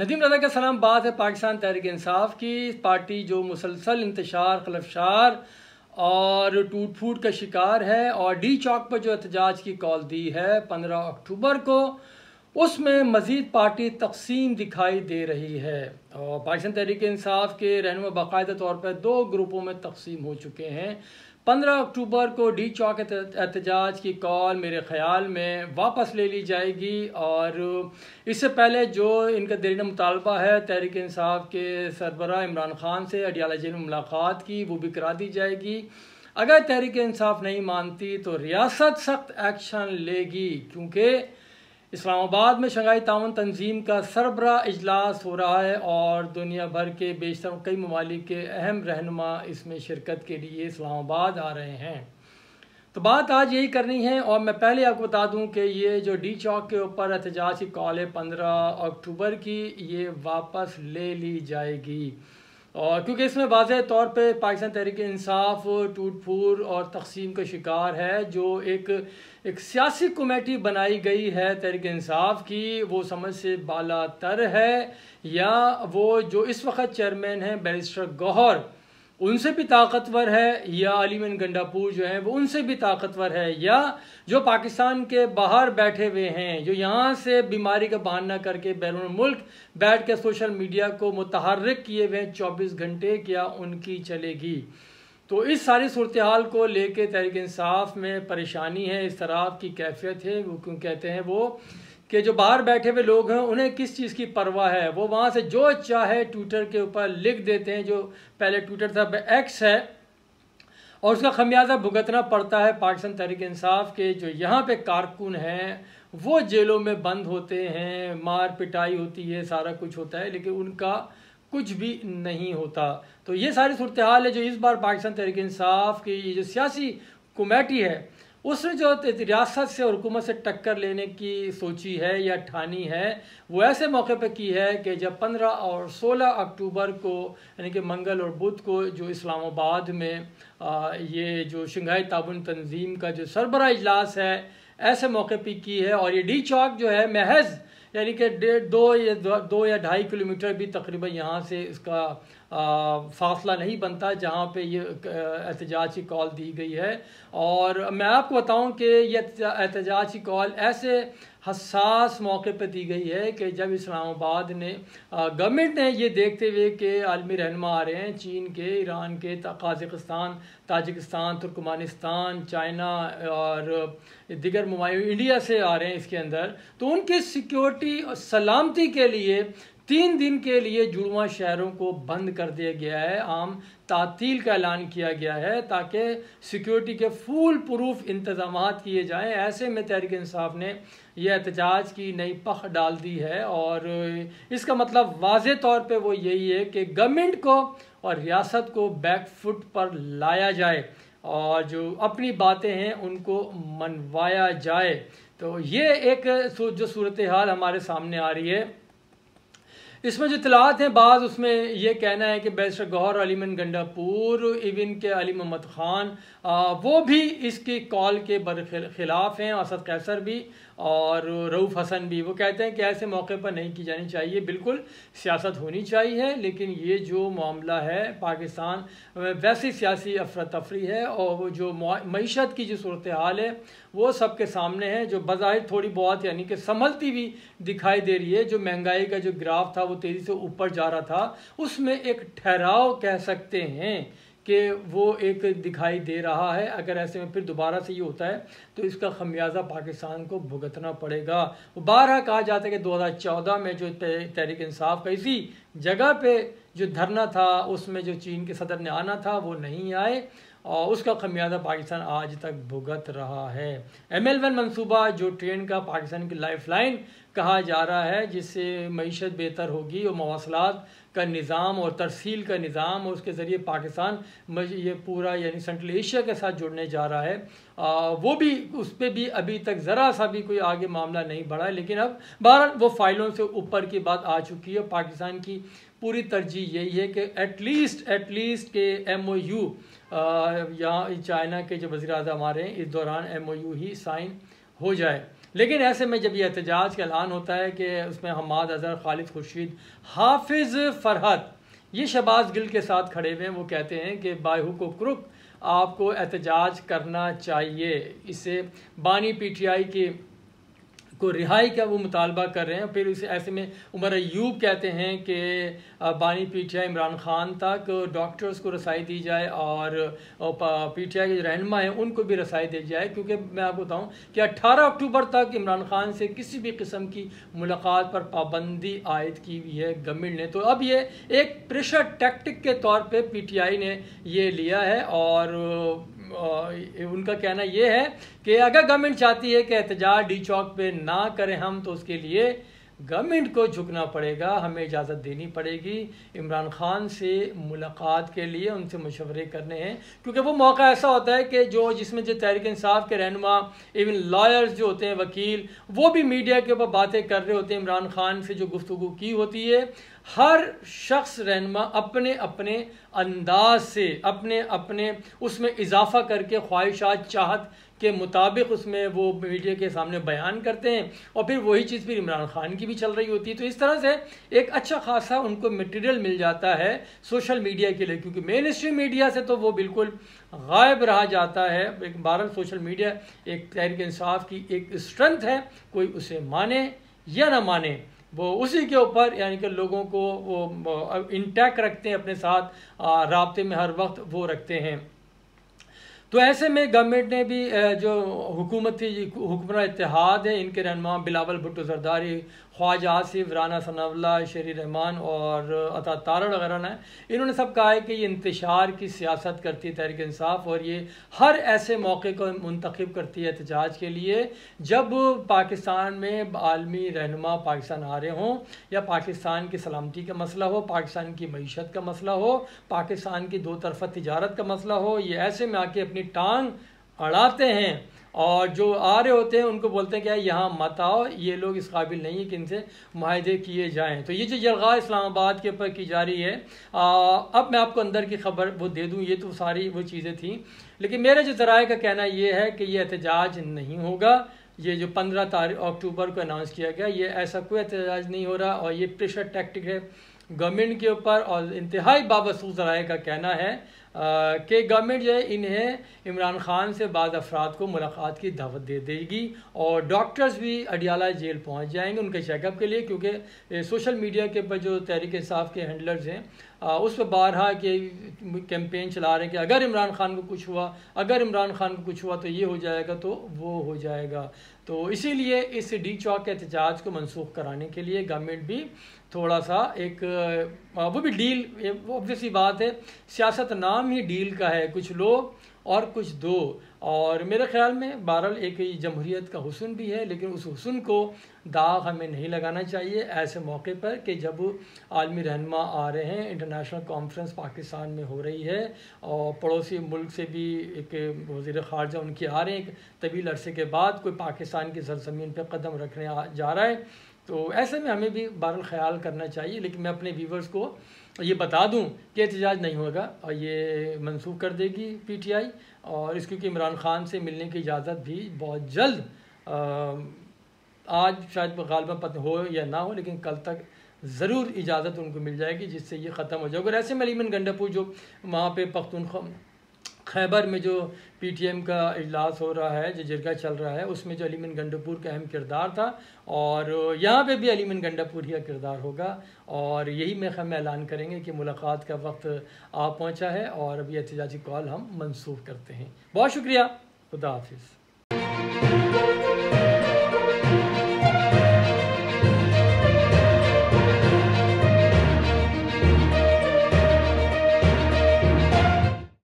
नदीम रजा का सलाम बात है पाकिस्तान तहरीक इंसाफ की पार्टी जो मुसलसल इंतशार खलफशार और टूट फूट का शिकार है और डी चौक पर जो एहतजाज की कॉल दी है पंद्रह अक्टूबर को उसमें मज़ीद पार्टी तकसीम दिखाई दे रही है और पाकिस्तान तहरीक इंसाफ के रहनम बाकायदा तौर पर दो ग्रुपों में तकसीम हो चुके हैं 15 अक्टूबर को डी चौक एहतजाज की कॉल मेरे ख्याल में वापस ले ली जाएगी और इससे पहले जो इनका देरीन मुतालबा है तहरीक इंसाफ के सरबरा इमरान खान से अडियाला जेल में मुलाकात की वो भी करा दी जाएगी अगर तहरीक इंसाफ नहीं मानती तो रियासत सख्त एक्शन लेगी क्योंकि इस्लामाबाद में शंघाई तावन तंजीम का सरबरा इजलास हो रहा है और दुनिया भर के बेशतर कई ममालिक के अहम रहनुमा इसमें शिरकत के लिए इस्लामाबाद आ रहे हैं तो बात आज यही करनी है और मैं पहले आपको बता दूं कि ये जो डी चौक के ऊपर एहतजाज की कॉल है पंद्रह अक्टूबर की ये वापस ले ली जाएगी और क्योंकि इसमें वाज तौर पर पाकिस्तान तहरीक इंसाफ टूट फूट और तकसीम का शिकार है जो एक एक सियासी कमेटी बनाई गई है तहरीक इंसाफ की वो समझ से बाला तर है या वो जो इस वक्त चेयरमैन हैं बैरिस्टर गौहर उनसे भी ताकतवर है या अलीमन गंडापुर जो है वो उनसे भी ताकतवर है या जो पाकिस्तान के बाहर बैठे हुए हैं जो यहाँ से बीमारी का बहाना करके बैरून मुल्क बैठ के सोशल मीडिया को मुतहरक किए हुए हैं चौबीस घंटे क्या उनकी चलेगी तो इस सारी सूरत हाल को लेके तहरीक इंसाफ में परेशानी है इस तरह की कैफियत है वो क्यों कहते हैं वो कि जो बाहर बैठे हुए लोग हैं उन्हें किस चीज़ की परवाह है वो वहाँ से जो चाहे ट्विटर के ऊपर लिख देते हैं जो पहले ट्विटर था एक्स है और उसका खमियाजा भुगतना पड़ता है पाकिस्तान तहरीक इंसाफ के जो यहाँ पे कारकुन हैं वो जेलों में बंद होते हैं मार पिटाई होती है सारा कुछ होता है लेकिन उनका कुछ भी नहीं होता तो ये सारी सूरत हाल है जो इस बार पाकिस्तान तहरीक इंसाफ की ये जो सियासी कमेटी है उसने जो रियासत से और हुकूमत से टक्कर लेने की सोची है या ठानी है वो ऐसे मौके पर की है कि जब 15 और 16 अक्टूबर को यानी कि मंगल और बुध को जो इस्लामाबाद में आ, ये जो शंघाई ताबन तंजीम का जो सरबरा इजलास है ऐसे मौके पर की है और ये डी चौक जो है महज यानी कि डेढ़ दो या दो या ढाई किलोमीटर भी तकरीबन यहाँ से इसका फासला नहीं बनता जहाँ पे ये एहतजाज की कॉल दी गई है और मैं आपको बताऊँ कि ये एहतजाज की कॉल ऐसे हसास मौके पर दी गई है कि जब इस्लामाबाद ने गवर्नमेंट ने ये देखते हुए कि आलमी रहनमा आ रहे हैं चीन के ईरान के काजकिस्तान ताजिकिस्तान तुर्कमानिस्तान चाइना और दिगर ममायू इंडिया से आ रहे हैं इसके अंदर तो उनकी सिक्योरिटी और सलामती के लिए तीन दिन के लिए जुड़वा शहरों को बंद कर दिया गया है आम तातील का ऐलान किया गया है ताकि सिक्योरिटी के फूल प्रूफ इंतजाम किए जाएं ऐसे में तहरीक इंसाफ ने यह एहतजाज की नई पख डाल दी है और इसका मतलब वाज तौर पे वो यही है कि गवर्नमेंट को और रियासत को बैक फुट पर लाया जाए और जो अपनी बातें हैं उनको मनवाया जाए तो ये एक जो सूरत हाल हमारे सामने आ रही है इसमें जो इतलात हैं बाज़ उसमें यह कहना है कि बैरिस्टर गौहर अलीमन गंडापुर इवन के अली मोहम्मद ख़ान वो भी इसकी कॉल के बर खिलाफ हैं असद कैसर भी और रऊफ़ हसन भी वो कहते हैं कि ऐसे मौके पर नहीं की जानी चाहिए बिल्कुल सियासत होनी चाहिए लेकिन ये जो मामला है पाकिस्तान वैसी सियासी अफरा तफरी है और वो जो मीशत की जो सूरत हाल है वो सबके सामने है जो बाहर थोड़ी बहुत यानी कि संभलती भी दिखाई दे रही है जो महंगाई का जो ग्राफ था वो तेज़ी से ऊपर जा रहा था उसमें एक ठहराव कह सकते हैं कि वो एक दिखाई दे रहा है अगर ऐसे में फिर दोबारा से ये होता है तो इसका खमियाजा पाकिस्तान को भुगतना पड़ेगा बारह कहा जाता है कि 2014 में जो तहरीक इंसाफ का इसी जगह पे जो धरना था उसमें जो चीन के सदर ने आना था वो नहीं आए और उसका खमियाजा पाकिस्तान आज तक भुगत रहा है एम एल वन मनसूबा जो ट्रेन का पाकिस्तान की लाइफ लाइन कहा जा रहा है जिससे मीशत बेहतर होगी और मवासलात का निज़ाम और तरसील का निज़ाम और उसके ज़रिए पाकिस्तान ये पूरा यानी सेंट्रल एशिया के साथ जुड़ने जा रहा है आ, वो भी उस पर भी अभी तक ज़रा सा भी कोई आगे मामला नहीं बढ़ा है लेकिन अब भारत वो फाइलों से ऊपर की बात आ चुकी है पाकिस्तान की पूरी तरजीह यही है कि एटलीस्ट एटलीस्ट के एम ओ यू यहाँ चाइना के जो वजी अजम आ रहे हैं इस दौरान एम ओ यू ही साइन हो जाए लेकिन ऐसे में जब ये एहतजाज का ऐलान होता है कि उसमें हमाद अजहर खालिद खुर्शीद हाफिज़ फरहत ये शबाज गिल के साथ खड़े हुए हैं वो कहते हैं कि बाहू को क्रुक आपको एहतजाज करना चाहिए इसे बानी पीटीआई की को रिहाई का वो मुतालबा कर रहे हैं फिर उस ऐसे में उमर अयूब कहते हैं कि बानी P T I Imran Khan तक डॉक्टर्स को रसाई दी जाए और पी टी आई के जो रहनमा हैं उनको भी रसाई दी जाए क्योंकि मैं आपको बताऊँ कि अट्ठारह अक्टूबर तक इमरान खान से किसी भी किस्म की मुलाकात पर पाबंदी आयद की हुई है गवर्नमेंट ने तो अब ये एक प्रेशर टैक्टिक के तौर पर पी टी आई ने ये लिया है और उनका कहना यह है कि अगर गवर्नमेंट चाहती है कि एहतजाज डी चौक पे ना करें हम तो उसके लिए गवर्नमेंट को झुकना पड़ेगा हमें इजाज़त देनी पड़ेगी इमरान खान से मुलाकात के लिए उनसे मशवरे करने हैं क्योंकि वो मौका ऐसा होता है कि जो जिसमें जो तहरीक इंसाफ के रहनुमा इवन लॉयर्स जो होते हैं वकील वो भी मीडिया के ऊपर बातें कर रहे होते हैं इमरान खान से जो गुफ्तु की होती है हर शख्स रहनमा अपने अपने अंदाज से अपने अपने उसमें इजाफा करके ख्वाहिशात चाहत के मुताबिक उसमें वो मीडिया के सामने बयान करते हैं और फिर वही चीज़ फिर इमरान खान की भी चल रही होती है तो इस तरह से एक अच्छा खासा उनको मटेरियल मिल जाता है सोशल मीडिया के लिए क्योंकि मेन स्ट्रीम मीडिया से तो वो बिल्कुल गायब रहा जाता है एक बहरल सोशल मीडिया एक तहरिक इंसाफ की एक स्ट्रेंथ है कोई उसे माने या ना माने वो उसी के ऊपर यानी कि लोगों को वो इंटैक्ट रखते हैं अपने साथ रबते में हर वक्त वो रखते हैं तो ऐसे में गवर्नमेंट ने भी जो हुकूमती हुक्मरान इतिहाद है इनके रहनमा बिलावल भुट्टो जरदारी ख्वाज आसिफ राना सनावला शरी रहमान और अता तारण वगैरह ने इन्होंने सब कहा है कि ये इंतशार की सियासत करती है तहरीक इंसाफ और ये हर ऐसे मौके को मंतखब करती है एहतजाज के लिए जब पाकिस्तान में आलमी रहनमा पाकिस्तान आ रहे हों या पाकिस्तान की सलामती का मसला हो पाकिस्तान की मीशत का मसला हो पाकिस्तान की दो तरफा तजारत का मसला हो ये ऐसे में आके अपनी अपनी टांग अड़ाते हैं और जो आ रहे होते हैं उनको बोलते हैं क्या यहाँ मत आओ ये लोग इस काबिल नहीं है कि इनसे माहे किए जाएँ तो ये जो यलगा इस्लामाबाद के ऊपर की जा रही है आ, अब मैं आपको अंदर की खबर वो दे दूँ ये तो सारी वो चीज़ें थी लेकिन मेरे जो जराए का कहना ये है कि ये एहतजाज नहीं होगा ये जो पंद्रह तारीख अक्टूबर को अनाउंस किया गया ये ऐसा कोई एहतजाज नहीं हो रहा और ये प्रेशर टैक्टिक है गवर्नमेंट के ऊपर और इंतहाई बाबसूस जराए का कहना है कि गवर्नमेंट जो है इन्हें इमरान खान से बाद अफराद को मुलाकात की दावत दे देगी और डॉक्टर्स भी अडियाला जेल पहुंच जाएंगे उनके चेकअप के लिए क्योंकि सोशल मीडिया के ऊपर जो तहरीक साफ़ के हैंडलर्स हैं उस पर बारहा के कैंपेन चला रहे हैं कि अगर इमरान खान को कुछ हुआ अगर इमरान खान को कुछ हुआ तो ये हो जाएगा तो वो हो जाएगा तो इसीलिए इस डी चौक के एहतजाज को मनसूख कराने के लिए गवर्नमेंट भी थोड़ा सा एक वो भी डील वो ऑब्वियसली बात है सियासत नाम ही डील का है कुछ लो और कुछ दो और मेरे ख्याल में बहरल एक जमहूरीत का हुसन भी है लेकिन उस हुसन को दाग हमें नहीं लगाना चाहिए ऐसे मौके पर कि जब आलमी रहनमा आ रहे हैं इंटरनेशनल कॉन्फ्रेंस पाकिस्तान में हो रही है और पड़ोसी मुल्क से भी एक वजीर खारजा उनकी आ रहे हैं एक तवील अरसे के बाद कोई पाकिस्तान की सरजमीन पर कदम रखने जा रहा है तो ऐसे में हमें भी बहरल ख्याल करना चाहिए लेकिन मैं अपने व्यूवर्स को ये बता दूं कि एहतजाज नहीं होगा और ये मनसूख कर देगी पीटीआई और इस क्योंकि इमरान खान से मिलने की इजाज़त भी बहुत जल्द आज शायद गालबा पता हो या ना हो लेकिन कल तक ज़रूर इजाज़त उनको मिल जाएगी जिससे ये ख़त्म हो जाएगा और ऐसे में अलीमन गंडापुर जो वहाँ पे पख्तूनख्वा खैबर में जो पीटीएम का इजलास हो रहा है जो जिरगा चल रहा है उसमें जो अलीमन गंडापुर का अहम किरदार था और यहाँ पे भी अलीमन गंडापुर ही किरदार होगा और यही मैं हम ऐलान करेंगे कि मुलाकात का वक्त आ पहुँचा है और अभी एहतजाजी कॉल हम मनसूख करते हैं बहुत शुक्रिया खुदा हाफिज़